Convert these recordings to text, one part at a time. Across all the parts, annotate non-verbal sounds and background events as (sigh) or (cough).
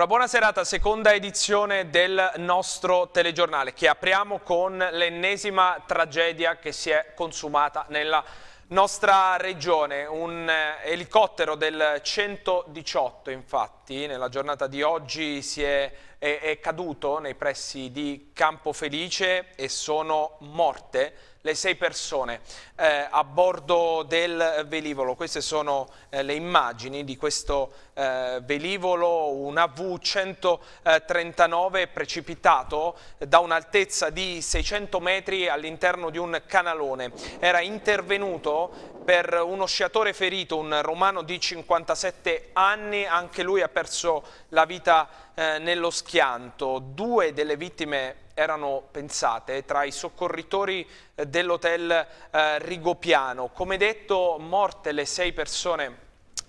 Una buona serata, seconda edizione del nostro telegiornale che apriamo con l'ennesima tragedia che si è consumata nella nostra regione. Un eh, elicottero del 118 infatti nella giornata di oggi è, è, è caduto nei pressi di Campo Felice e sono morte le sei persone eh, a bordo del velivolo. Queste sono eh, le immagini di questo eh, velivolo, un AV-139 precipitato eh, da un'altezza di 600 metri all'interno di un canalone. Era intervenuto per uno sciatore ferito, un romano di 57 anni, anche lui ha perso la vita eh, nello schianto. Due delle vittime erano pensate tra i soccorritori eh, dell'hotel eh, Rigopiano. Come detto, morte le sei persone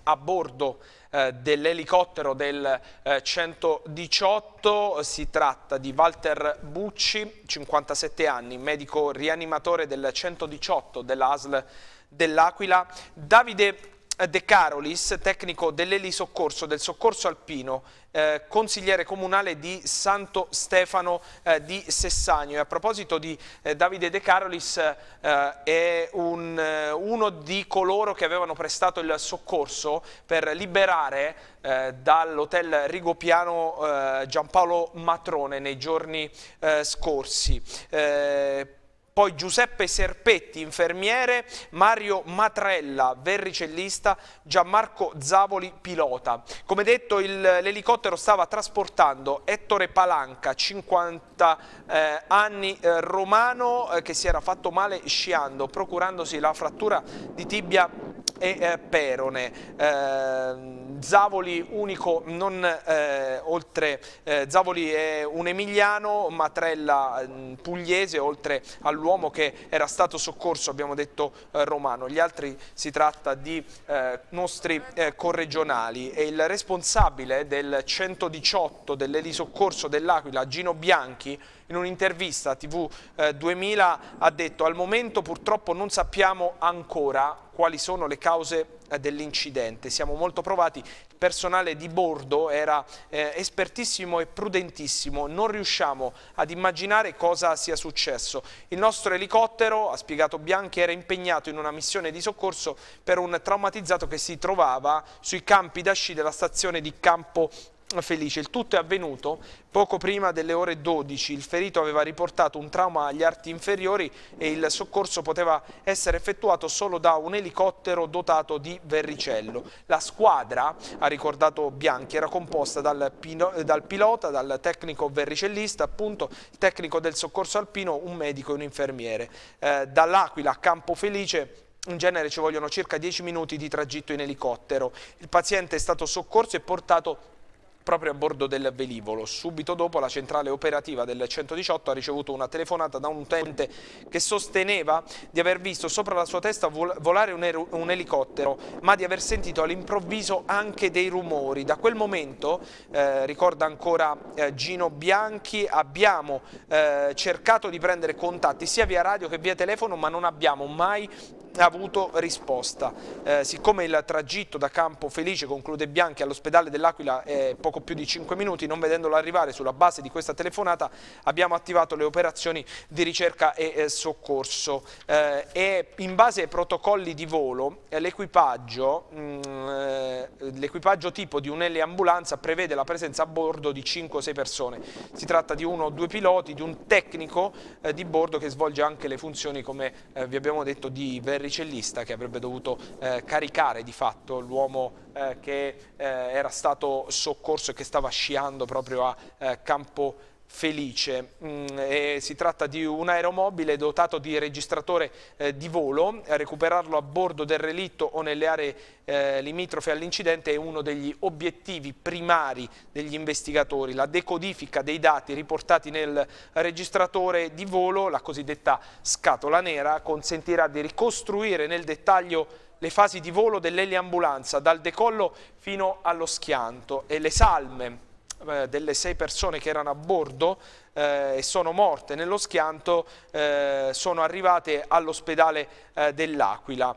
a bordo eh, dell'elicottero del 118, si tratta di Walter Bucci, 57 anni, medico rianimatore del 118 della ASL dell'Aquila, Davide De Carolis, tecnico dell'elisoccorso, del soccorso alpino, eh, consigliere comunale di Santo Stefano eh, di Sessagno. E a proposito di eh, Davide De Carolis, eh, è un, eh, uno di coloro che avevano prestato il soccorso per liberare eh, dall'hotel Rigopiano Giampaolo Matrone nei giorni scorsi poi Giuseppe Serpetti, infermiere, Mario Matrella, verricellista, Gianmarco Zavoli, pilota. Come detto, l'elicottero stava trasportando Ettore Palanca, 50 eh, anni eh, romano, eh, che si era fatto male sciando, procurandosi la frattura di tibia e eh, Perone. Eh, Zavoli unico, non, eh, oltre, eh, Zavoli è un emiliano, Matrella mm, pugliese, oltre all'uomo che era stato soccorso, abbiamo detto romano. Gli altri si tratta di nostri corregionali e il responsabile del 118 dell'elisoccorso dell'Aquila, Gino Bianchi, in un'intervista a TV eh, 2000 ha detto al momento purtroppo non sappiamo ancora quali sono le cause eh, dell'incidente. Siamo molto provati, il personale di bordo era eh, espertissimo e prudentissimo, non riusciamo ad immaginare cosa sia successo. Il nostro elicottero, ha spiegato Bianchi, era impegnato in una missione di soccorso per un traumatizzato che si trovava sui campi da sci della stazione di Campo felice. Il tutto è avvenuto poco prima delle ore 12. Il ferito aveva riportato un trauma agli arti inferiori e il soccorso poteva essere effettuato solo da un elicottero dotato di verricello. La squadra, ha ricordato Bianchi, era composta dal, dal pilota, dal tecnico verricellista, appunto il tecnico del soccorso alpino, un medico e un infermiere. Eh, Dall'Aquila a Campo Felice... in genere ci vogliono circa 10 minuti di tragitto in elicottero. Il paziente è stato soccorso e portato proprio a bordo del velivolo. Subito dopo la centrale operativa del 118 ha ricevuto una telefonata da un utente che sosteneva di aver visto sopra la sua testa volare un, un elicottero, ma di aver sentito all'improvviso anche dei rumori. Da quel momento, eh, ricorda ancora eh, Gino Bianchi, abbiamo eh, cercato di prendere contatti sia via radio che via telefono, ma non abbiamo mai avuto risposta. Eh, siccome il tragitto da Campo Felice conclude Bianchi all'ospedale dell'Aquila è poco più di 5 minuti, non vedendolo arrivare sulla base di questa telefonata abbiamo attivato le operazioni di ricerca e eh, soccorso eh, e in base ai protocolli di volo eh, mm, eh, l'equipaggio tipo di un'eliambulanza prevede la presenza a bordo di 5 6 persone. Si tratta di uno o due piloti, di un tecnico eh, di bordo che svolge anche le funzioni come vi abbiamo detto di verificazione verricellista che avrebbe dovuto eh, caricare di fatto l'uomo eh, che eh, era stato soccorso e che stava sciando proprio a eh, Campo Felice. Mm, si tratta di un aeromobile dotato di registratore eh, di volo, recuperarlo a bordo del relitto o nelle aree eh, limitrofe all'incidente è uno degli obiettivi primari degli investigatori. La decodifica dei dati riportati nel registratore di volo, la cosiddetta scatola nera, consentirà di ricostruire nel dettaglio le fasi di volo dell'eliambulanza dal decollo fino allo schianto e le salme delle sei persone che erano a bordo eh, e sono morte nello schianto eh, sono arrivate all'ospedale eh, dell'Aquila.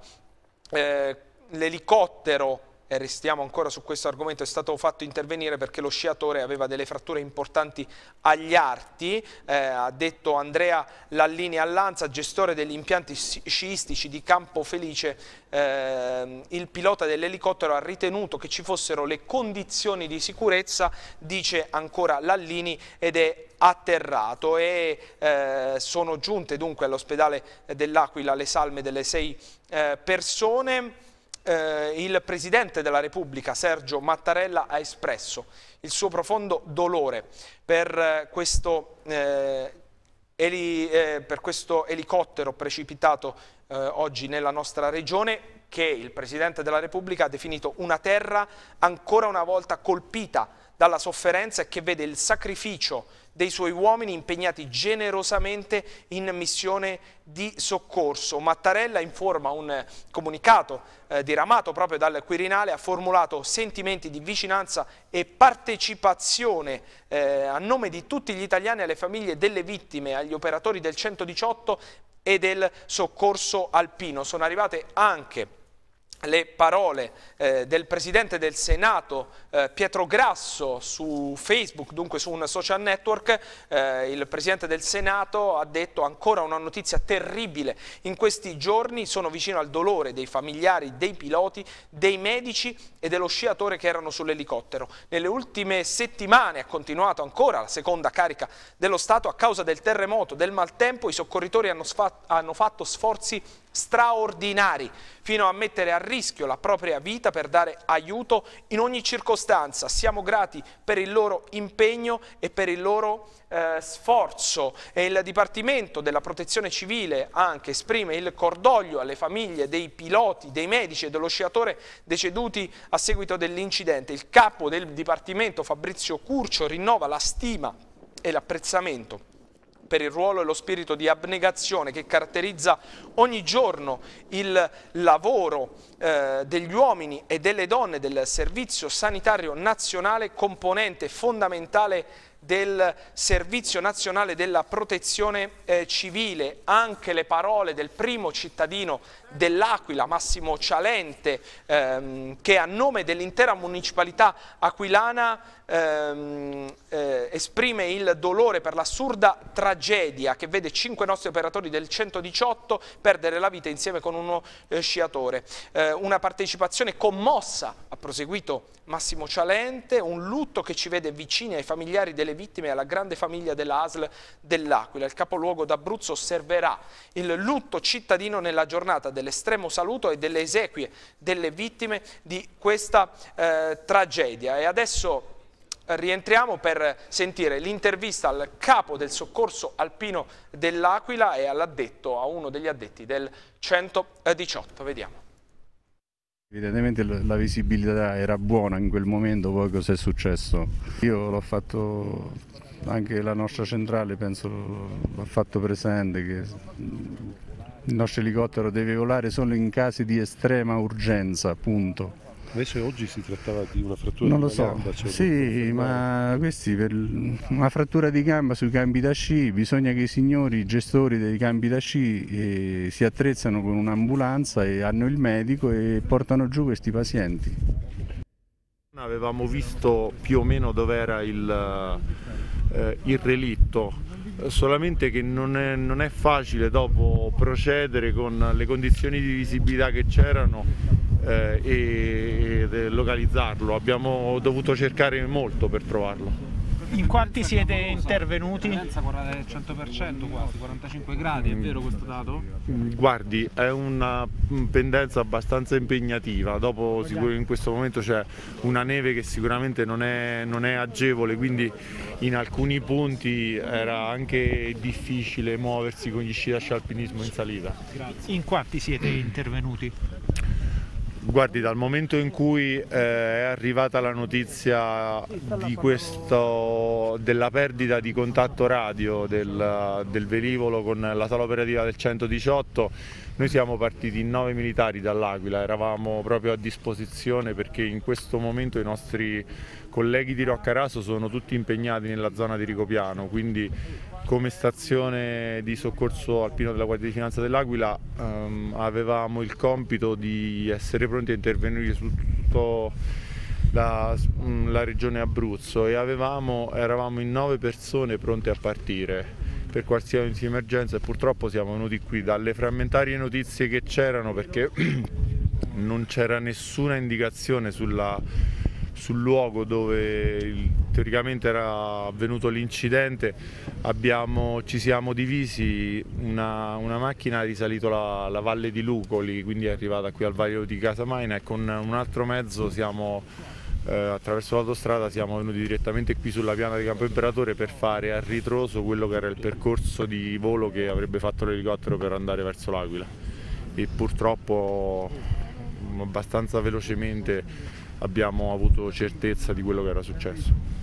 Eh, l'elicottero e restiamo ancora su questo argomento, è stato fatto intervenire perché lo sciatore aveva delle fratture importanti agli arti, eh, ha detto Andrea Lallini Allanza, gestore degli impianti sciistici di Campo Felice, eh, il pilota dell'elicottero ha ritenuto che ci fossero le condizioni di sicurezza, dice ancora Lallini, ed è atterrato e eh, sono giunte dunque all'ospedale eh, dell'Aquila le salme delle sei eh, persone eh, il Presidente della Repubblica, Sergio Mattarella, ha espresso il suo profondo dolore per, eh, questo, eh, eli, eh, per questo, elicottero precipitato eh, oggi nella nostra regione che il Presidente della Repubblica ha definito una terra ancora una volta colpita dalla sofferenza e che vede il sacrificio dei suoi uomini impegnati generosamente in missione di soccorso. Mattarella informa un eh, comunicato eh, diramato proprio dal Quirinale ha formulato sentimenti di vicinanza e partecipazione eh, a nome di tutti gli italiani alle famiglie delle vittime, agli operatori del 118 e del soccorso alpino. Sono arrivate anche le parole eh, del presidente del Senato eh, Pietro Grasso su Facebook, dunque su un social network, eh, il presidente del Senato ha detto ancora una notizia terribile. In questi giorni sono vicino al dolore dei familiari, dei piloti, dei medici e dello sciatore che erano sull'elicottero. Nelle ultime settimane ha continuato ancora la seconda carica dello Stato a causa del terremoto, del maltempo, i soccorritori hanno, hanno fatto sforzi straordinari, fino a mettere a rischio la propria vita per dare aiuto in ogni circostanza. Siamo grati per il loro impegno e per il loro eh, sforzo e il Dipartimento della Protezione Civile anche esprime il cordoglio alle famiglie dei piloti, dei medici e dello sciatore deceduti a seguito dell'incidente. Il capo del Dipartimento Fabrizio Curcio rinnova la stima e l'apprezzamento per il ruolo e lo spirito di abnegazione che caratterizza ogni giorno il lavoro eh, degli uomini e delle donne del Servizio Sanitario Nazionale, componente fondamentale del Servizio Nazionale della Protezione eh, Civile, anche le parole del primo cittadino dell'Aquila, Massimo Cialente, ehm, che a nome dell'intera municipalità aquilana ehm, eh, esprime il dolore per l'assurda tragedia che vede cinque nostri operatori del 118 perdere la vita insieme con uno eh, sciatore. Eh, una partecipazione commossa, ha proseguito Massimo Cialente, un lutto che ci vede vicini ai familiari delle vittime e alla grande famiglia dell'ASL dell'Aquila. Il capoluogo d'Abruzzo osserverà il lutto cittadino nella giornata dell'estremo saluto e delle esequie delle vittime di questa eh, tragedia. E adesso rientriamo per sentire l'intervista al capo del soccorso alpino dell'Aquila e all'addetto, a uno degli addetti del 118. Vediamo. Evidentemente la visibilità era buona in quel momento, poi cosa è successo? Io l'ho fatto, anche la nostra centrale penso l'ha fatto presente che il nostro elicottero deve volare solo in casi di estrema urgenza, punto Invece oggi si trattava di una frattura non di lo so. gamba. Cioè sì, ma questi per una frattura di gamba sui campi da sci, bisogna che i signori gestori dei campi da sci eh, si attrezzano con un'ambulanza e hanno il medico e portano giù questi pazienti. Avevamo visto più o meno dove era il, eh, il relitto solamente che non è, non è facile dopo procedere con le condizioni di visibilità che c'erano eh, e localizzarlo, abbiamo dovuto cercare molto per trovarlo in quanti siete intervenuti? La L'interferenza al 100% quasi, 45 gradi, è vero questo dato? Guardi, è una mm, pendenza abbastanza impegnativa, dopo in questo momento c'è una neve che sicuramente non è, non è agevole, quindi in alcuni punti era anche difficile muoversi con gli sci da scialpinismo in salita. In quanti siete intervenuti? Guardi, dal momento in cui eh, è arrivata la notizia questo, della perdita di contatto radio del, del velivolo con la sala operativa del 118, noi siamo partiti in nove militari dall'Aquila, eravamo proprio a disposizione perché in questo momento i nostri colleghi di Roccaraso sono tutti impegnati nella zona di Ricopiano, quindi come stazione di soccorso alpino della Guardia di Finanza dell'Aquila ehm, avevamo il compito di essere pronti a intervenire su tutta la, mm, la, regione Abruzzo e avevamo, eravamo in nove persone pronte a partire per qualsiasi emergenza e purtroppo siamo venuti qui dalle frammentarie notizie che c'erano perché (clears throat) non c'era nessuna indicazione sulla sul luogo dove teoricamente era avvenuto l'incidente abbiamo, ci siamo divisi, una, una macchina ha risalito la, la, valle di Lucoli, quindi è arrivata qui al vaglio di Casamaina e con un altro mezzo siamo, eh, attraverso l'autostrada siamo venuti direttamente qui sulla piana di Campo Imperatore per fare a ritroso quello che era il percorso di volo che avrebbe fatto l'elicottero per andare verso l'Aquila e purtroppo abbastanza velocemente abbiamo avuto certezza di quello che era successo.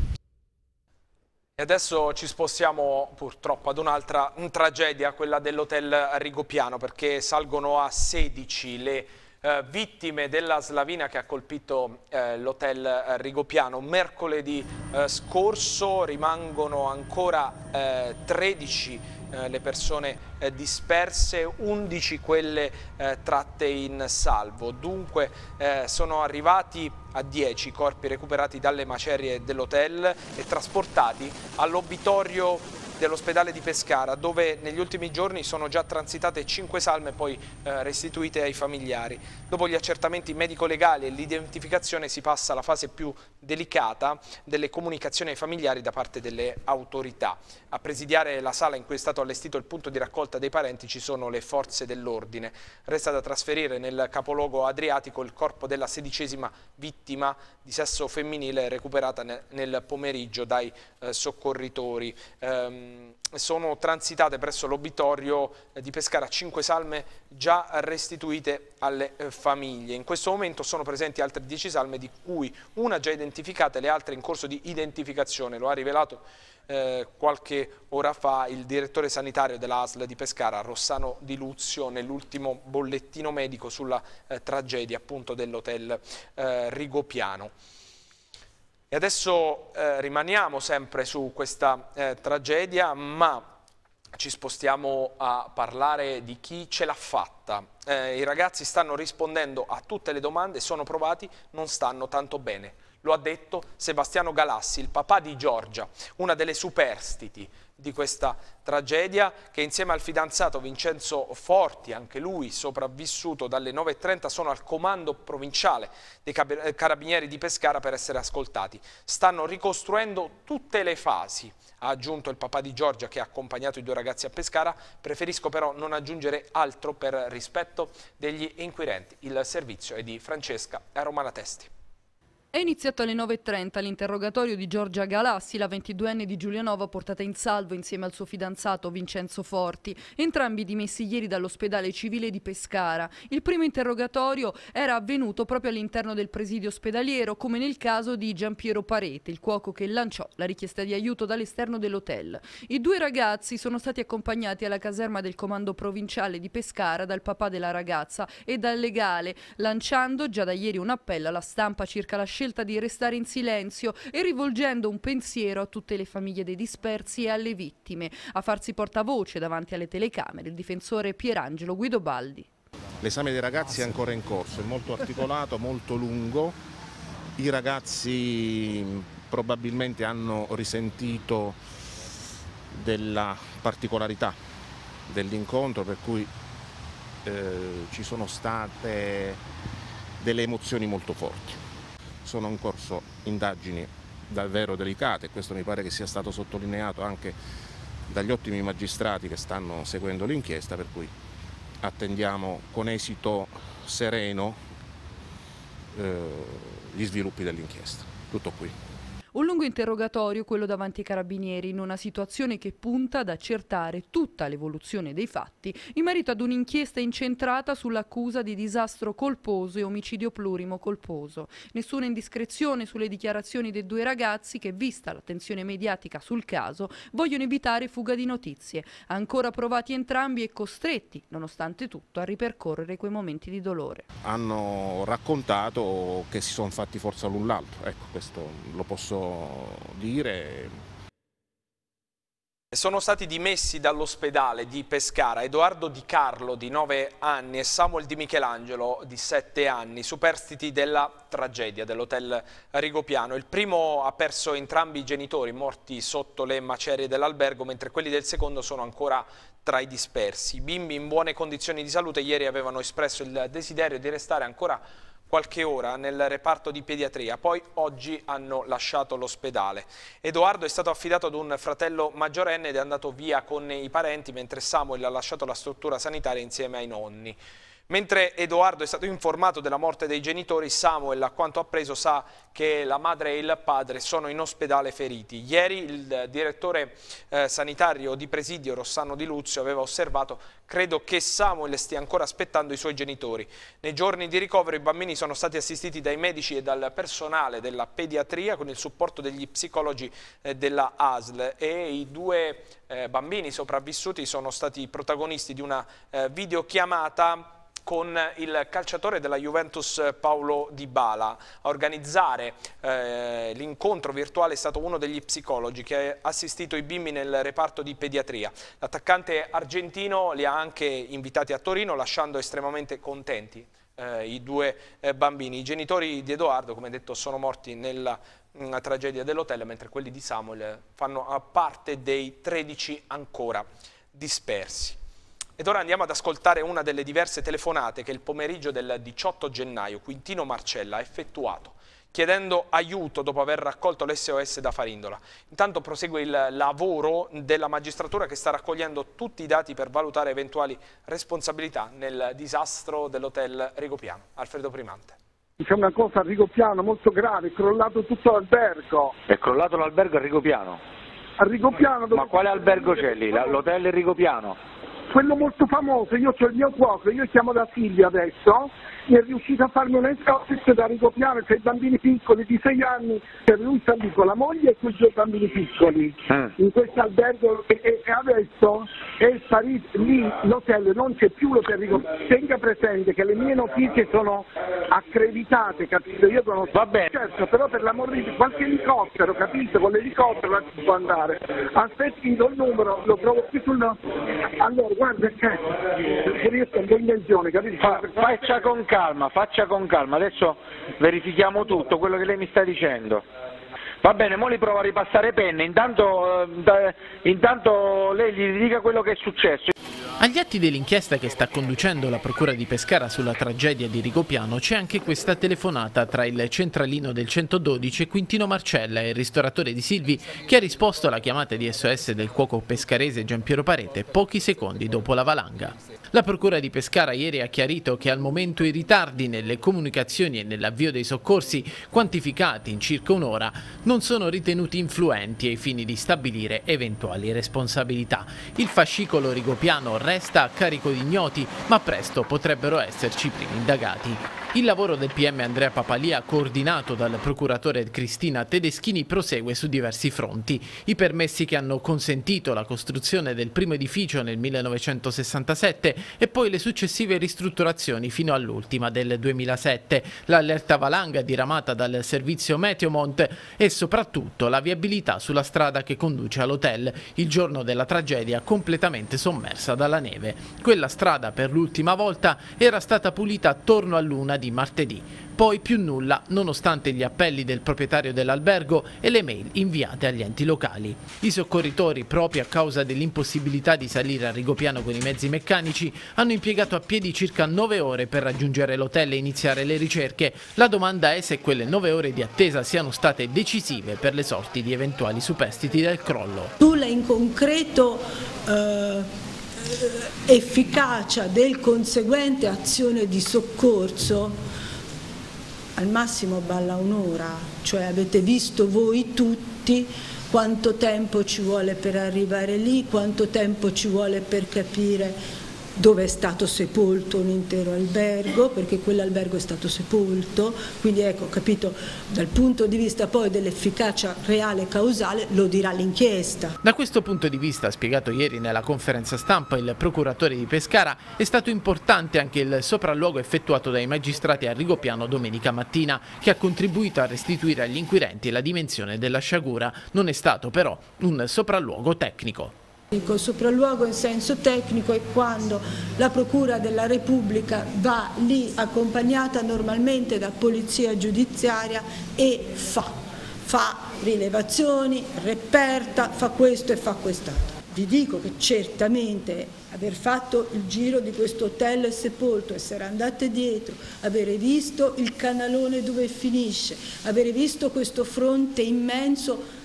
E adesso ci spostiamo purtroppo ad un'altra tragedia, quella dell'hotel Rigopiano, perché salgono a 16 le eh, vittime della slavina che ha colpito eh, l'hotel eh, Rigopiano mercoledì eh, scorso, rimangono ancora 13 eh, eh, le persone disperse, 11 quelle tratte in salvo. Dunque sono arrivati a 10 i corpi recuperati dalle macerie dell'hotel e trasportati all'obitorio dell'ospedale di Pescara dove negli ultimi giorni sono già transitate 5 salme poi eh, restituite ai familiari. Dopo gli accertamenti medico-legali e l'identificazione si passa alla fase più delicata delle comunicazioni ai familiari da parte delle autorità. A presidiare la sala in cui è stato allestito il punto di raccolta dei parenti ci sono le forze dell'ordine. Resta da trasferire nel capoluogo adriatico il corpo della sedicesima vittima di sesso femminile recuperata nel pomeriggio dai eh, soccorritori. Um, Ehm, sono transitate presso l'obitorio eh, di Pescara cinque salme già restituite alle eh, famiglie. In questo momento sono presenti altre dieci salme di cui una già identificata e le altre in corso di identificazione, lo ha rivelato eh, qualche ora fa il direttore sanitario dell'ASL di Pescara, Rossano Di Luzio, nell'ultimo bollettino medico sulla eh, tragedia appunto dell'hotel eh, Rigopiano. E adesso eh, rimaniamo sempre su questa eh, tragedia, ma ci spostiamo a parlare di chi ce l'ha fatta. Eh, I ragazzi stanno rispondendo a tutte le domande, sono provati, non stanno tanto bene. Lo ha detto Sebastiano Galassi, il papà di Giorgia, una delle superstiti di questa tragedia che insieme al fidanzato Vincenzo Forti, anche lui sopravvissuto dalle 9.30, sono al comando provinciale dei eh, carabinieri di Pescara per essere ascoltati. Stanno ricostruendo tutte le fasi, ha aggiunto il papà di Giorgia che ha accompagnato i due ragazzi a Pescara, preferisco però non aggiungere altro per rispetto degli inquirenti. Il servizio è di Francesca Romana Testi. È iniziato alle 9.30 l'interrogatorio di Giorgia Galassi, la 22enne di Giulianova portata in salvo insieme al suo fidanzato Vincenzo Forti, entrambi dimessi ieri dall'ospedale civile di Pescara. Il primo interrogatorio era avvenuto proprio all'interno del presidio ospedaliero, come nel caso di Giampiero Parete, il cuoco che lanciò la richiesta di aiuto dall'esterno dell'hotel. I due ragazzi sono stati accompagnati alla caserma del comando provinciale di Pescara dal papà della ragazza e dal legale, lanciando già da ieri un appello alla stampa circa la scelta scelta di restare in silenzio e rivolgendo un pensiero a tutte le famiglie dei dispersi e alle vittime. A farsi portavoce davanti alle telecamere il difensore Pierangelo Guidobaldi. L'esame dei ragazzi è ancora in corso, è molto articolato, molto lungo. I ragazzi mm, probabilmente hanno risentito della particolarità dell'incontro per cui eh, ci sono state delle emozioni molto forti sono in corso indagini davvero delicate, questo mi pare che sia stato sottolineato anche dagli ottimi magistrati che stanno seguendo l'inchiesta, per cui attendiamo con esito sereno eh, gli sviluppi dell'inchiesta. Tutto qui. Un lungo interrogatorio, quello davanti ai carabinieri, in una situazione che punta ad accertare tutta l'evoluzione dei fatti in merito ad un'inchiesta incentrata sull'accusa di disastro colposo e omicidio plurimo colposo. Nessuna indiscrezione sulle dichiarazioni dei due ragazzi che, vista l'attenzione mediatica sul caso, vogliono evitare fuga di notizie. Ancora provati entrambi e costretti, nonostante tutto, a ripercorrere quei momenti di dolore. Hanno raccontato che si sono fatti forza l'un l'altro, ecco questo lo posso dire. Sono stati dimessi dall'ospedale di Pescara Edoardo Di Carlo di 9 anni e Samuel Di Michelangelo di 7 anni, superstiti della tragedia dell'hotel Rigopiano. Il primo ha perso entrambi i genitori morti sotto le macerie dell'albergo, mentre quelli del secondo sono ancora tra i dispersi. I bimbi in buone condizioni di salute ieri avevano espresso il desiderio di restare ancora qualche ora nel reparto di pediatria, poi oggi hanno lasciato l'ospedale. Edoardo è stato affidato ad un fratello maggiorenne ed è andato via con i parenti, mentre Samuel ha lasciato la struttura sanitaria insieme ai nonni. Mentre Edoardo è stato informato della morte dei genitori, Samuel, a quanto appreso, sa che la madre e il padre sono in ospedale feriti. Ieri il direttore eh, sanitario di presidio, Rossano Di Luzio, aveva osservato credo che Samuel stia ancora aspettando i suoi genitori. Nei giorni di ricovero i bambini sono stati assistiti dai medici e dal personale della pediatria con il supporto degli psicologi eh, della ASL e i due eh, bambini sopravvissuti sono stati protagonisti di una eh, videochiamata con il calciatore della Juventus Paolo Di Bala. A organizzare eh, l'incontro virtuale è stato uno degli psicologi che ha assistito i bimbi nel reparto di pediatria. L'attaccante argentino li ha anche invitati a Torino lasciando estremamente contenti eh, i due eh, bambini. I genitori di Edoardo, come detto, sono morti nella mh, mm, tragedia dell'hotel, mentre quelli di Samuel fanno parte dei 13 ancora dispersi. Ed ora andiamo ad ascoltare una delle diverse telefonate che il pomeriggio del 18 gennaio Quintino Marcella ha effettuato, chiedendo aiuto dopo aver raccolto l'SOS da Farindola. Intanto prosegue il lavoro della magistratura che sta raccogliendo tutti i dati per valutare eventuali responsabilità nel disastro dell'hotel Rigopiano. Alfredo Primante c'è una cosa a Rigopiano molto grave, è crollato tutto l'albergo. È crollato l'albergo a Rigopiano? A Rigopiano Ma quale albergo c'è lì? L'hotel Rigopiano? quello molto famoso, io ho il mio cuoco, io chiamo da figlio adesso, mi è riuscito a farmi un escort da ricopiare tra cioè i bambini piccoli di 6 anni, per lui sta lì con la moglie e con due bambini piccoli, ah. in questo albergo e, e, adesso è sparito, lì l'hotel non c'è più l'hotel ricopiare, tenga presente che le mie notizie sono accreditate, capito? Io sono Va bene. certo, però per l'amor di qualche elicottero, capito? Con l'elicottero si può andare, aspetti il numero, lo trovo qui sul... Allora, guarda cazzo, perché in convenzione, capito? Fa, faccia con calma, faccia con calma, adesso verifichiamo tutto quello che lei mi sta dicendo. Va bene, mo li provo a ripassare penne, intanto, eh, intanto lei gli dica quello che è successo. Agli atti dell'inchiesta che sta conducendo la Procura di Pescara sulla tragedia di Rigopiano c'è anche questa telefonata tra il centralino del 112 e Quintino Marcella e il ristoratore di Silvi che ha risposto alla chiamata di SOS del cuoco pescarese Giampiero Parete pochi secondi dopo la valanga. La Procura di Pescara ieri ha chiarito che al momento i ritardi nelle comunicazioni e nell'avvio dei soccorsi, quantificati in circa un'ora, non sono ritenuti influenti ai fini di stabilire eventuali responsabilità. Il fascicolo rigopiano resta a carico di ignoti, ma presto potrebbero esserci primi indagati. Il lavoro del PM Andrea Papalia, coordinato dal procuratore Cristina Tedeschini, prosegue su diversi fronti. I permessi che hanno consentito la costruzione del primo edificio nel 1967 e poi le successive ristrutturazioni fino all'ultima del 2007, l'allerta valanga diramata dal servizio Meteomont e soprattutto la viabilità sulla strada che conduce all'hotel, il giorno della tragedia completamente sommersa dalla neve. Quella strada per l'ultima volta era stata pulita attorno a luna di martedì. Poi più nulla, nonostante gli appelli del proprietario dell'albergo e le mail inviate agli enti locali. I soccorritori, proprio a causa dell'impossibilità di salire a Rigopiano con i mezzi meccanici, hanno impiegato a piedi circa 9 ore per raggiungere l'hotel e iniziare le ricerche. La domanda è se quelle 9 ore di attesa siano state decisive per le sorti di eventuali superstiti del crollo. Nulla in concreto... Eh efficacia del conseguente azione di soccorso al massimo balla un'ora, cioè avete visto voi tutti quanto tempo ci vuole per arrivare lì, quanto tempo ci vuole per capire dove è stato sepolto un intero albergo, perché quell'albergo è stato sepolto, quindi ecco, capito, dal punto di vista poi dell'efficacia reale e causale lo dirà l'inchiesta. Da questo punto di vista, spiegato ieri nella conferenza stampa il procuratore di Pescara, è stato importante anche il sopralluogo effettuato dai magistrati a Rigopiano domenica mattina, che ha contribuito a restituire agli inquirenti la dimensione della sciagura. Non è stato però un sopralluogo tecnico. Il sopralluogo in senso tecnico è quando la Procura della Repubblica va lì accompagnata normalmente da polizia giudiziaria e fa, fa rilevazioni, reperta, fa questo e fa quest'altro. Vi dico che certamente aver fatto il giro di questo hotel sepolto, essere andate dietro, avere visto il canalone dove finisce, avere visto questo fronte immenso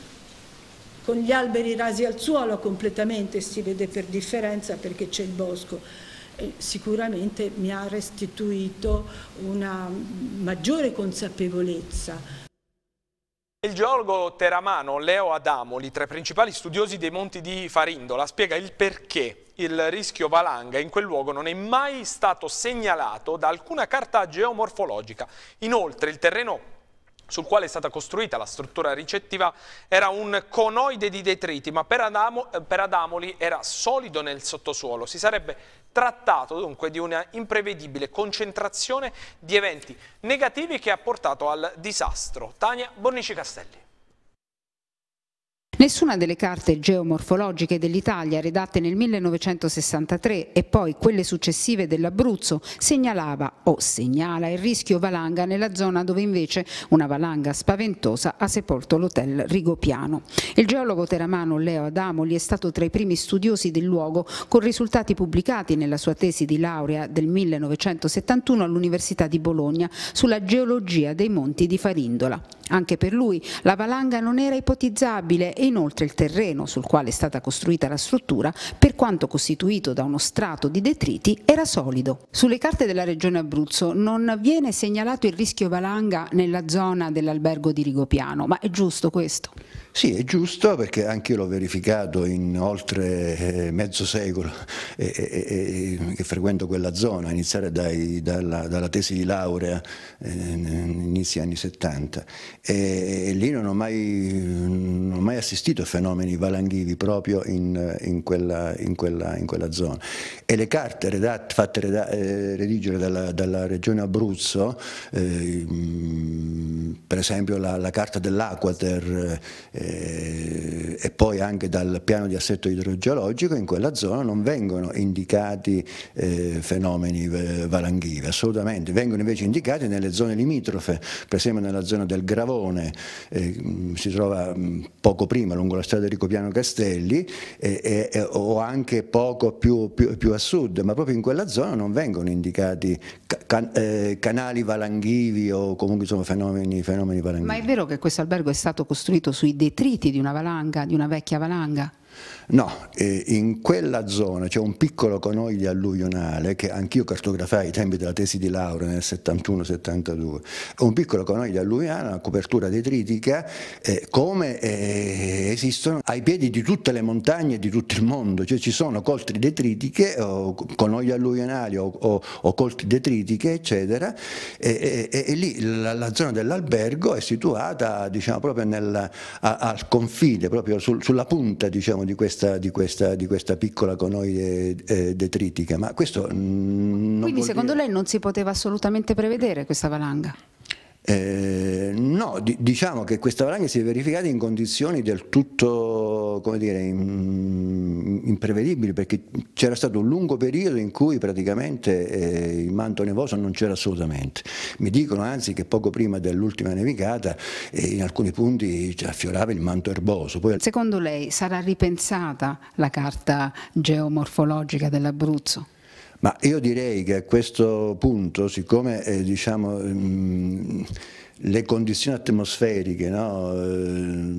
con gli alberi rasi al suolo completamente, si vede per differenza perché c'è il bosco. sicuramente mi ha restituito una maggiore consapevolezza. Il geologo teramano Leo Adamoli, tra i principali studiosi dei monti di Farindola, spiega il perché il rischio valanga in quel luogo non è mai stato segnalato da alcuna carta geomorfologica. Inoltre il terreno sul quale è stata costruita la struttura ricettiva era un conoide di detriti, ma per, Adamo, eh, per, Adamoli era solido nel sottosuolo. Si sarebbe trattato dunque di una imprevedibile concentrazione di eventi negativi che ha portato al disastro. Tania Bornici Castelli. Nessuna delle carte geomorfologiche dell'Italia redatte nel 1963 e poi quelle successive dell'Abruzzo segnalava o segnala il rischio valanga nella zona dove invece una valanga spaventosa ha sepolto l'hotel Rigopiano. Il geologo teramano Leo Adamoli è stato tra i primi studiosi del luogo con risultati pubblicati nella sua tesi di laurea del 1971 all'Università di Bologna sulla geologia dei monti di Farindola. Anche per lui la valanga non era ipotizzabile e inoltre il terreno sul quale è stata costruita la struttura, per quanto costituito da uno strato di detriti, era solido. Sulle carte della regione Abruzzo non viene segnalato il rischio valanga nella zona dell'albergo di Rigopiano, ma è giusto questo? Sì, è giusto perché anche io l'ho verificato in oltre eh, mezzo secolo e, e, e, che frequento quella zona, iniziare dai, dalla, dalla, tesi di laurea eh, inizi anni 70 e, lì non ho, mai, non ho, mai, assistito a fenomeni valanghivi proprio in, in, quella, in, quella, in quella, zona e le carte redatte, fatte reda, eh, redigere dalla, dalla, regione Abruzzo, eh, per esempio la, la carta dell'Aquater eh, eh, e poi anche dal piano di assetto idrogeologico in quella zona non vengono indicati eh, fenomeni eh, valanghivi, assolutamente, vengono invece indicati nelle zone limitrofe, per esempio nella zona del Gravone, eh, si trova poco prima lungo la strada di Ricopiano Castelli o anche poco più, più, più, a sud, ma proprio in quella zona non vengono indicati can, eh, canali valanghivi o comunque insomma, fenomeni, fenomeni valanghivi. Ma è vero che questo albergo è stato costruito sui dei detriti di una valanga, di una vecchia valanga. No, eh, in quella zona c'è un piccolo coniglio alluvionale che anch'io cartografai ai tempi della tesi di laurea nel 71-72, un piccolo coniglio alluvionale, una copertura detritica, eh, come eh, esistono ai piedi di tutte le montagne di tutto il mondo, cioè ci sono coltri detritiche o conoglie alluvionali o, o, o coltri detritiche, eccetera, e, e, e lì la, la zona dell'albergo è situata diciamo, proprio nel, a, al confine, proprio sul, sulla punta diciamo, di questa questa, di questa, di questa piccola conoide eh, detritica. Ma questo Quindi secondo dire... lei non si poteva assolutamente prevedere questa valanga? Eh, no, di, diciamo che questa valanga si è verificata in condizioni del tutto, come dire, in, imprevedibili, perché c'era stato un lungo periodo in cui praticamente eh, il manto nevoso non c'era assolutamente. Mi dicono anzi che poco prima dell'ultima nevicata eh, in alcuni punti affiorava il manto erboso. Poi... Secondo lei sarà ripensata la carta geomorfologica dell'Abruzzo? Ma io direi che a questo punto, siccome eh, diciamo, mh, mm, le condizioni atmosferiche, no? Eh,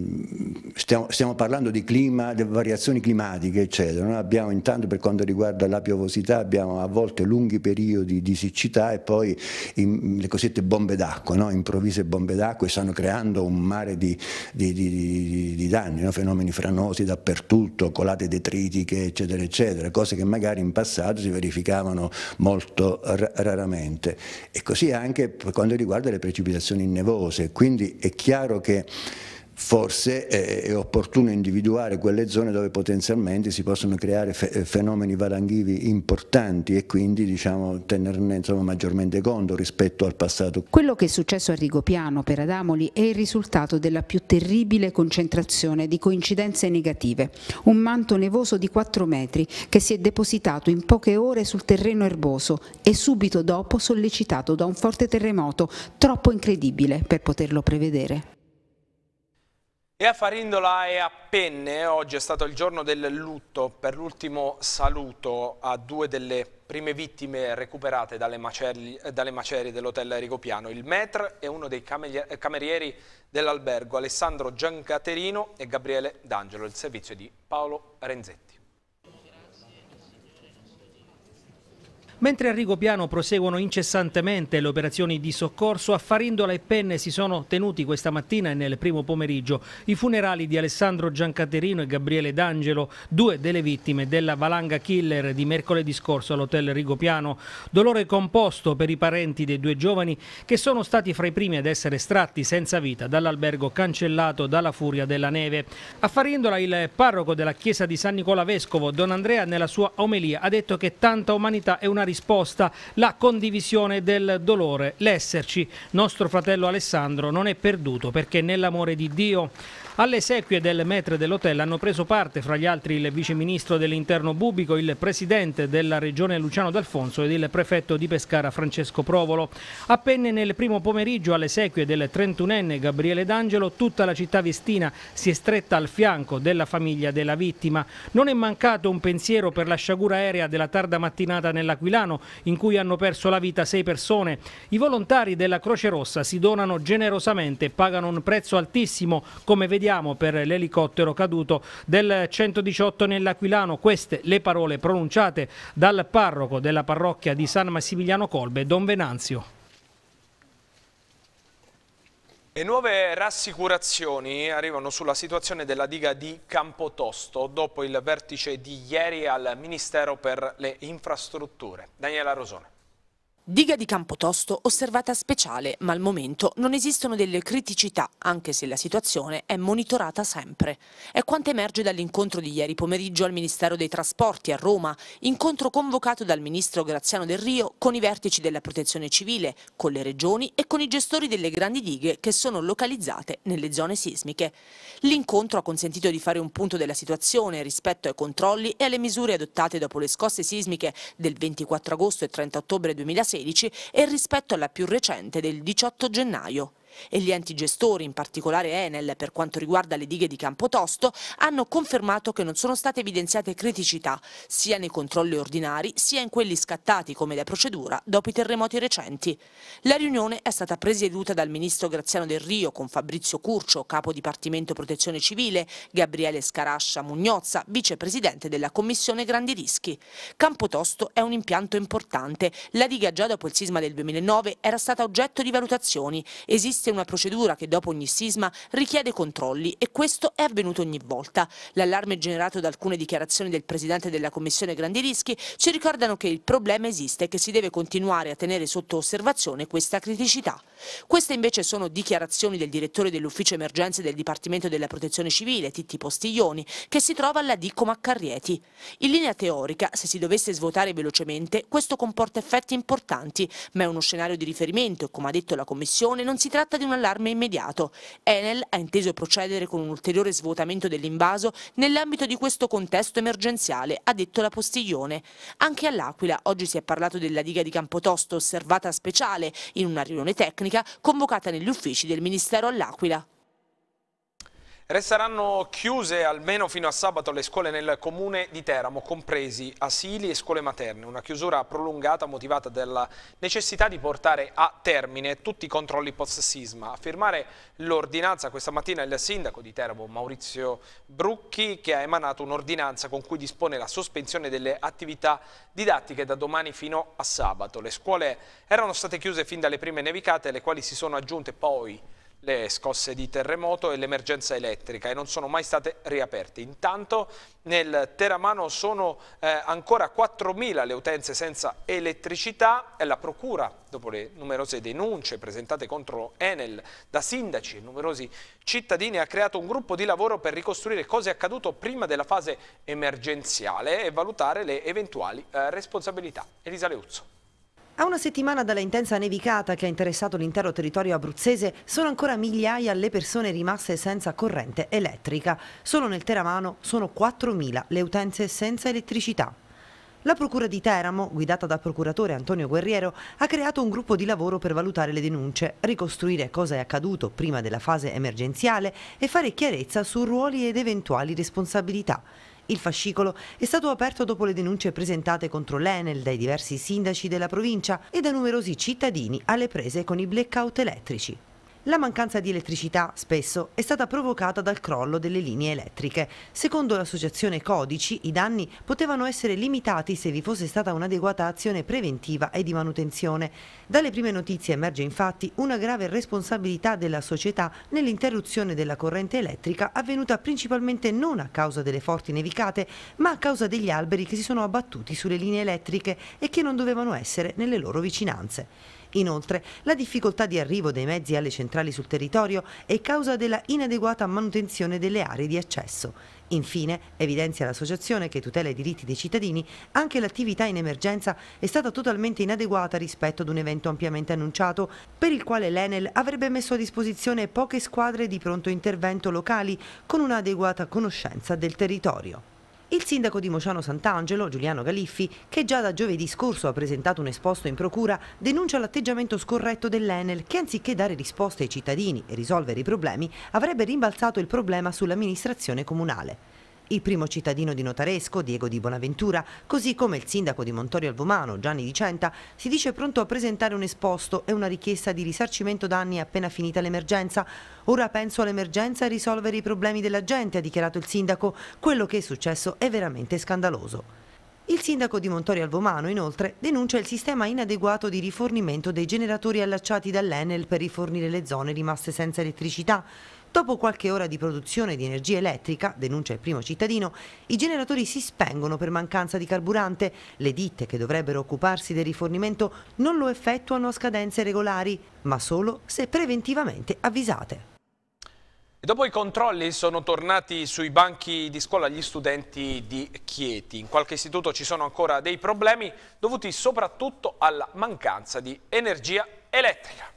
stiamo, stiamo, parlando di clima, di variazioni climatiche, eccetera. No? Abbiamo intanto per quanto riguarda la piovosità, abbiamo a volte lunghi periodi di siccità e poi in, le cosiddette bombe d'acqua, no? improvvise bombe d'acqua che stanno creando un mare di, di, di, di danni, fenomeni franosi dappertutto, colate detritiche, eccetera, eccetera, cose che magari in passato si verificavano molto raramente. E così anche per quanto riguarda le precipitazioni innevose, quindi è chiaro che forse è opportuno individuare quelle zone dove potenzialmente si possono creare eh, fenomeni valanghivi importanti e quindi diciamo, tenerne insomma, maggiormente conto rispetto al passato. Quello che è successo a Rigopiano per Adamoli è il risultato della più terribile concentrazione di coincidenze negative, un manto nevoso di 4 metri che si è depositato in poche ore sul terreno erboso e subito dopo sollecitato da un forte terremoto, troppo incredibile per poterlo prevedere. E a Farindola e a Penne oggi è stato il giorno del lutto per l'ultimo saluto a due delle prime vittime recuperate dalle, macerie, macerie dell'hotel Rigopiano, il metr e uno dei camerieri dell'albergo, Alessandro Giancaterino e Gabriele D'Angelo, il servizio di Paolo Renzetti. Mentre a Rigopiano proseguono incessantemente le operazioni di soccorso, a Farindola e Penne si sono tenuti questa mattina e nel primo pomeriggio i funerali di Alessandro Giancaterino e Gabriele D'Angelo, due delle vittime della valanga killer di mercoledì scorso all'hotel Rigopiano. Dolore composto per i parenti dei due giovani che sono stati fra i primi ad essere estratti senza vita dall'albergo cancellato dalla furia della neve. A Farindola il parroco della chiesa di San Nicola Vescovo, Don Andrea, nella sua omelia ha detto che tanta umanità è una risposta, la condivisione del dolore, l'esserci. Nostro fratello Alessandro non è perduto perché nell'amore di Dio alle esequie del maître dell'hotel hanno preso parte, fra gli altri, il viceministro dell'interno Bubico, il presidente della regione Luciano D'Alfonso ed il prefetto di Pescara Francesco Provolo. Appena nel primo pomeriggio alle esequie del 31enne Gabriele D'Angelo, tutta la città vestina si è stretta al fianco della famiglia della vittima. Non è mancato un pensiero per la sciagura aerea della tarda mattinata nell'Aquilano, in cui hanno perso la vita sei persone. I volontari della Croce Rossa si donano generosamente e pagano un prezzo altissimo, come vediamo Arrabbiamo per l'elicottero caduto del 118 nell'Aquilano. Queste le parole pronunciate dal parroco della parrocchia di San Massimiliano Colbe, Don Venanzio. E nuove rassicurazioni arrivano sulla situazione della diga di Campotosto dopo il vertice di ieri al Ministero per le Infrastrutture. Daniela Rosone. Diga di Campotosto osservata speciale, ma al momento non esistono delle criticità, anche se la situazione è monitorata sempre. È quanto emerge dall'incontro di ieri pomeriggio al Ministero dei Trasporti a Roma, incontro convocato dal Ministro Graziano Del Rio con i vertici della Protezione Civile, con le regioni e con i gestori delle grandi dighe che sono localizzate nelle zone sismiche. L'incontro ha consentito di fare un punto della situazione rispetto ai controlli e alle misure adottate dopo le scosse sismiche del 24 agosto e 30 ottobre 2016 2016 e rispetto alla più recente del 18 gennaio e gli enti gestori, in particolare Enel per quanto riguarda le dighe di Campotosto, hanno confermato che non sono state evidenziate criticità sia nei controlli ordinari sia in quelli scattati come da procedura dopo i terremoti recenti. La riunione è stata presieduta dal ministro Graziano Del Rio con Fabrizio Curcio, capo Dipartimento Protezione Civile, Gabriele Scarascia Mugnozza, vicepresidente della Commissione Grandi Rischi. Campotosto è un impianto importante. La diga già dopo il sisma del 2009 era stata oggetto di valutazioni. Esiste questa è una procedura che dopo ogni sisma richiede controlli e questo è avvenuto ogni volta. L'allarme generato da alcune dichiarazioni del Presidente della Commissione Grandi Rischi ci ricordano che il problema esiste e che si deve continuare a tenere sotto osservazione questa criticità. Queste invece sono dichiarazioni del direttore dell'ufficio emergenze del Dipartimento della Protezione Civile, Titti Postiglioni, che si trova alla DICOM a Carrieti. In linea teorica, se si dovesse svuotare velocemente, questo comporta effetti importanti, ma è uno scenario di riferimento e, come ha detto la Commissione, non si tratta di un allarme immediato. Enel ha inteso procedere con un ulteriore svuotamento dell'invaso nell'ambito di questo contesto emergenziale, ha detto la Postiglione. Anche all'Aquila oggi si è parlato della diga di Campotosto osservata speciale in una riunione tecnica convocata negli uffici del Ministero all'Aquila. Resteranno chiuse almeno fino a sabato le scuole nel comune di Teramo, compresi asili e scuole materne. Una chiusura prolungata motivata dalla necessità di portare a termine tutti i controlli post-sisma. A firmare l'ordinanza questa mattina il sindaco di Teramo, Maurizio Brucchi, che ha emanato un'ordinanza con cui dispone la sospensione delle attività didattiche da domani fino a sabato. Le scuole erano state chiuse fin dalle prime nevicate, alle quali si sono aggiunte poi le scosse di terremoto e l'emergenza elettrica e non sono mai state riaperte. Intanto nel Teramano sono eh, ancora 4.000 le utenze senza elettricità e la Procura, dopo le numerose denunce presentate contro Enel da sindaci e numerosi cittadini, ha creato un gruppo di lavoro per ricostruire cosa è accaduto prima della fase emergenziale e valutare le eventuali eh, responsabilità. Elisa Leuzzo. A una settimana dalla intensa nevicata che ha interessato l'intero territorio abruzzese sono ancora migliaia le persone rimaste senza corrente elettrica. Solo nel Teramano sono 4.000 le utenze senza elettricità. La Procura di Teramo, guidata dal procuratore Antonio Guerriero, ha creato un gruppo di lavoro per valutare le denunce, ricostruire cosa è accaduto prima della fase emergenziale e fare chiarezza su ruoli ed eventuali responsabilità. Il fascicolo è stato aperto dopo le denunce presentate contro l'Enel dai diversi sindaci della provincia e da numerosi cittadini alle prese con i blackout elettrici. La mancanza di elettricità spesso è stata provocata dal crollo delle linee elettriche. Secondo l'associazione Codici, i danni potevano essere limitati se vi fosse stata un'adeguata azione preventiva e di manutenzione. Dalle prime notizie emerge infatti una grave responsabilità della società nell'interruzione della corrente elettrica avvenuta principalmente non a causa delle forti nevicate, ma a causa degli alberi che si sono abbattuti sulle linee elettriche e che non dovevano essere nelle loro vicinanze. Inoltre, la difficoltà di arrivo dei mezzi alle centrali sul territorio è causa della inadeguata manutenzione delle aree di accesso. Infine, evidenzia l'associazione che tutela i diritti dei cittadini, anche l'attività in emergenza è stata totalmente inadeguata rispetto ad un evento ampiamente annunciato, per il quale l'Enel avrebbe messo a disposizione poche squadre di pronto intervento locali con un'adeguata conoscenza del territorio. Il sindaco di Mociano Sant'Angelo, Giuliano Galiffi, che già da giovedì scorso ha presentato un esposto in procura, denuncia l'atteggiamento scorretto dell'Enel che anziché dare risposte ai cittadini e risolvere i problemi, avrebbe rimbalzato il problema sull'amministrazione comunale il primo cittadino di Notaresco, Diego di Bonaventura, così come il sindaco di Montorio Alvomano, Gianni Dicenta, si dice pronto a presentare un esposto e una richiesta di risarcimento danni appena finita l'emergenza. Ora penso all'emergenza e risolvere i problemi della gente, ha dichiarato il sindaco. Quello che è successo è veramente scandaloso. Il sindaco di Montorio Alvomano inoltre denuncia il sistema inadeguato di rifornimento dei generatori allacciati dall'Enel per rifornire le zone rimaste senza elettricità. Dopo qualche ora di produzione di energia elettrica, denuncia il primo cittadino, i generatori si spengono per mancanza di carburante, le ditte che dovrebbero occuparsi del rifornimento non lo effettuano a scadenze regolari, ma solo se preventivamente avvisate. E dopo i controlli sono tornati sui banchi di scuola gli studenti di Chieti. In qualche istituto ci sono ancora dei problemi dovuti soprattutto alla mancanza di energia elettrica.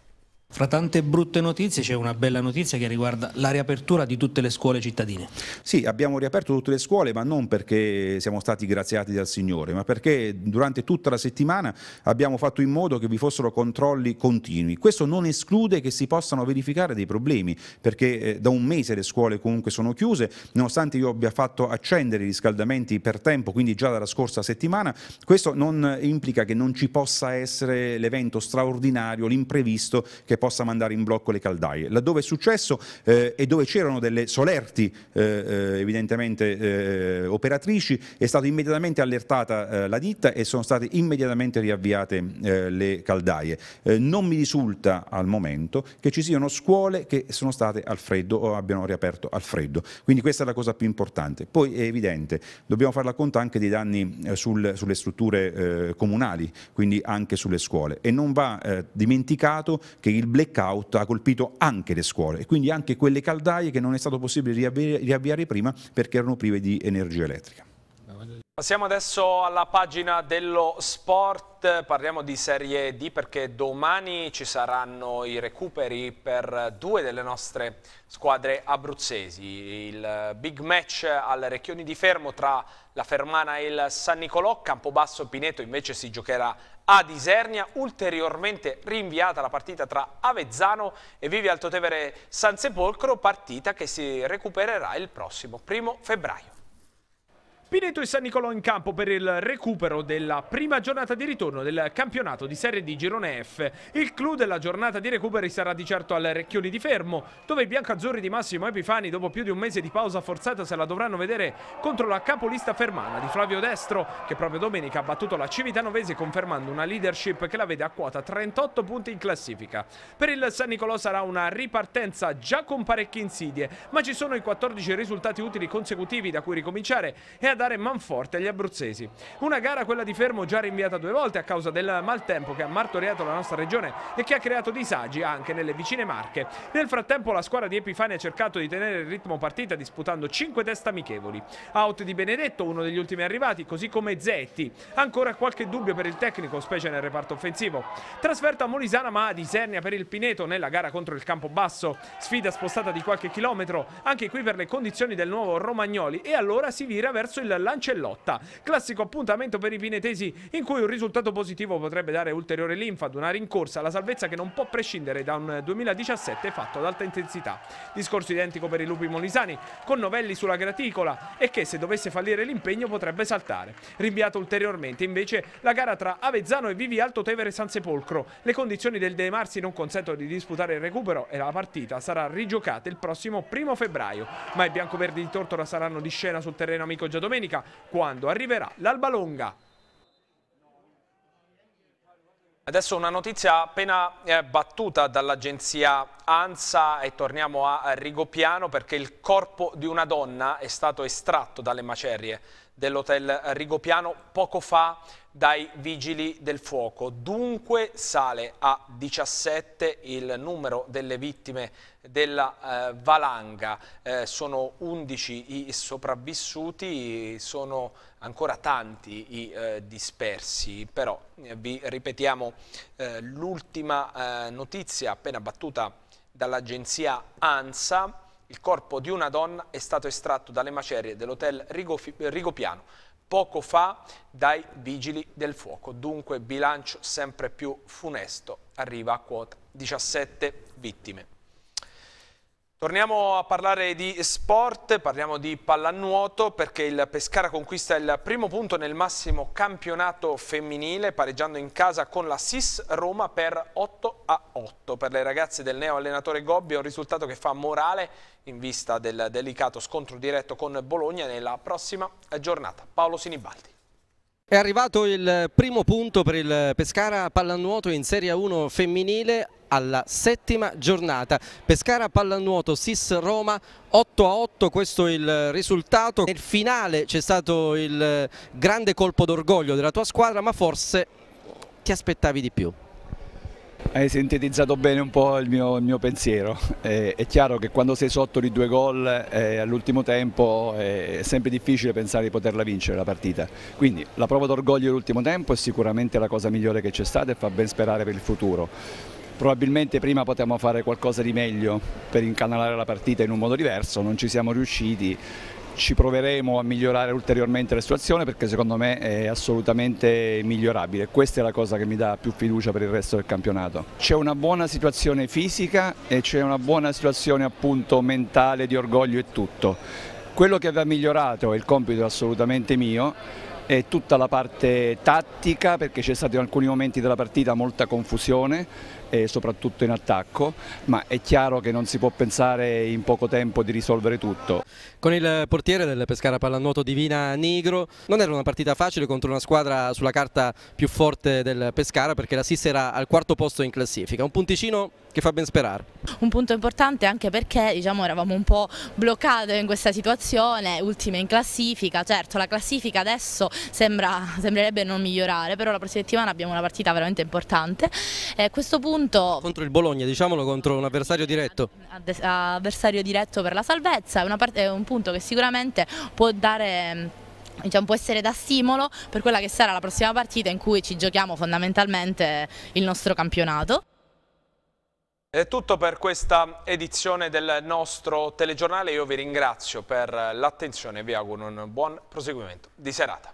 Fra tante brutte notizie c'è una bella notizia che riguarda la riapertura di tutte le scuole cittadine. Sì, abbiamo riaperto tutte le scuole, ma non perché siamo stati graziati dal Signore, ma perché durante tutta la settimana abbiamo fatto in modo che vi fossero controlli continui. Questo non esclude che si possano verificare dei problemi, perché eh, da un mese le scuole comunque sono chiuse, nonostante io abbia fatto accendere i riscaldamenti per tempo, quindi già dalla scorsa settimana, questo non implica che non ci possa essere l'evento straordinario, l'imprevisto che possa mandare in blocco le caldaie. Laddove è successo eh, e dove c'erano delle solerti eh, eh evidentemente eh, operatrici è stata immediatamente allertata eh, la ditta e sono state immediatamente riavviate le caldaie. non mi risulta al momento che ci siano scuole che sono state al freddo o abbiano riaperto al freddo. Quindi questa è la cosa più importante. Poi è evidente, dobbiamo farla conto anche dei danni sul, sulle strutture comunali, quindi anche sulle scuole e non va dimenticato che il blackout ha colpito anche le scuole e quindi anche quelle caldaie che non è stato possibile riavviare prima perché erano prive di energia elettrica. Passiamo adesso alla pagina dello sport, parliamo di Serie D perché domani ci saranno i recuperi per due delle nostre squadre abruzzesi. Il big match al Recchioni di Fermo tra la Fermana e il San Nicolò, Campobasso Pineto invece si giocherà a Isernia, ulteriormente rinviata la partita tra Avezzano e Vivi Altotevere San Sepolcro, partita che si recupererà il prossimo primo febbraio. Pineto e San Nicolò in campo per il recupero della prima giornata di ritorno del campionato di Serie D Girone F. Il clou della giornata di recuperi sarà di certo al Recchioni di Fermo, dove i biancazzurri di Massimo Epifani dopo più di un mese di pausa forzata se la dovranno vedere contro la capolista fermana di Flavio Destro, che proprio domenica ha battuto la Civitanovese confermando una leadership che la vede a quota 38 punti in classifica. Per il San Nicolò sarà una ripartenza già con parecchie insidie, ma ci sono i 14 risultati utili consecutivi da cui ricominciare e ad dare manforte agli abruzzesi. Una gara, quella di Fermo, già rinviata due volte a causa del maltempo che ha martoriato la nostra regione e che ha creato disagi anche nelle vicine Marche. Nel frattempo la squadra di Epifani ha cercato di tenere il ritmo partita disputando cinque test amichevoli. Out di Benedetto, uno degli ultimi arrivati, così come Zetti. Ancora qualche dubbio per il tecnico, specie nel reparto offensivo. Trasferta a Molisana ma a Disernia per il Pineto nella gara contro il campo basso. Sfida spostata di qualche chilometro, anche qui per le condizioni del nuovo Romagnoli e allora si vira verso il Lancellotta. Classico appuntamento per i pinetesi in cui un risultato positivo potrebbe dare ulteriore linfa ad una rincorsa alla salvezza che non può prescindere da un 2017 fatto ad alta intensità. Discorso identico per i lupi molisani, con novelli sulla graticola e che se dovesse fallire l'impegno potrebbe saltare. Rinviato ulteriormente invece la gara tra Avezzano e Vivi Alto Tevere San Sepolcro. Le condizioni del De Marsi non consentono di disputare il recupero e la partita sarà rigiocata il prossimo primo febbraio. Ma i biancoverdi di Tortora saranno di scena sul terreno amico già domenica domenica quando arriverà l'Alba Longa. Adesso una notizia appena eh, battuta dall'agenzia ANSA e torniamo a Rigopiano perché il corpo di una donna è stato estratto dalle macerie dell'hotel Rigopiano poco fa dai vigili del fuoco. Dunque sale a 17 il numero delle vittime della eh, valanga. Eh, sono 11 i sopravvissuti, sono ancora tanti i eh, dispersi, però eh, vi ripetiamo eh, l'ultima eh, notizia appena battuta dall'agenzia ANSA. Il corpo di una donna è stato estratto dalle macerie dell'hotel Rigopiano poco fa dai vigili del fuoco. Dunque bilancio sempre più funesto, arriva a quota 17 vittime. Torniamo a parlare di sport, parliamo di pallanuoto perché il Pescara conquista il primo punto nel massimo campionato femminile pareggiando in casa con la SIS Roma per 8 a 8. Per le ragazze del neo allenatore Gobbi è un risultato che fa morale in vista del delicato scontro diretto con Bologna nella prossima giornata. Paolo Sinibaldi. È arrivato il primo punto per il Pescara pallanuoto in Serie 1 femminile alla settima giornata. Pescara pallanuoto SIS Roma 8 a 8, questo è il risultato. Nel finale c'è stato il grande colpo d'orgoglio della tua squadra, ma forse ti aspettavi di più. Hai sintetizzato bene un po' il mio, il mio pensiero, eh, è chiaro che quando sei sotto di due gol eh, all'ultimo tempo eh, è sempre difficile pensare di poterla vincere la partita, quindi la prova d'orgoglio dell'ultimo tempo è sicuramente la cosa migliore che c'è stata e fa ben sperare per il futuro probabilmente prima potevamo fare qualcosa di meglio per incanalare la partita in un modo diverso, non ci siamo riusciti, ci proveremo a migliorare ulteriormente la situazione perché secondo me è assolutamente migliorabile. Questa è la cosa che mi dà più fiducia per il resto del campionato. C'è una buona situazione fisica e c'è una buona situazione appunto mentale di orgoglio e tutto. Quello che va migliorato, e il compito è assolutamente mio, è tutta la parte tattica perché c'è stata in alcuni momenti della partita molta confusione e soprattutto in attacco, ma è chiaro che non si può pensare in poco tempo di risolvere tutto. Con il portiere del Pescara Pallanuoto Divina Nigro, non era una partita facile contro una squadra sulla carta più forte del Pescara perché la Sisse era al quarto posto in classifica, un punticino che fa ben sperare. Un punto importante anche perché diciamo, eravamo un po' bloccati in questa situazione, ultime in classifica, certo la classifica adesso sembra, sembrerebbe non migliorare, però la prossima settimana abbiamo una partita veramente importante. Eh, a questo punto appunto... Contro il Bologna, diciamolo, contro un avversario diretto. avversario diretto per la salvezza, è, parte, è un punto che sicuramente può dare... Diciamo, può essere da stimolo per quella che sarà la prossima partita in cui ci giochiamo fondamentalmente il nostro campionato. È tutto per questa edizione del nostro telegiornale, io vi ringrazio per l'attenzione e vi auguro un buon proseguimento di serata.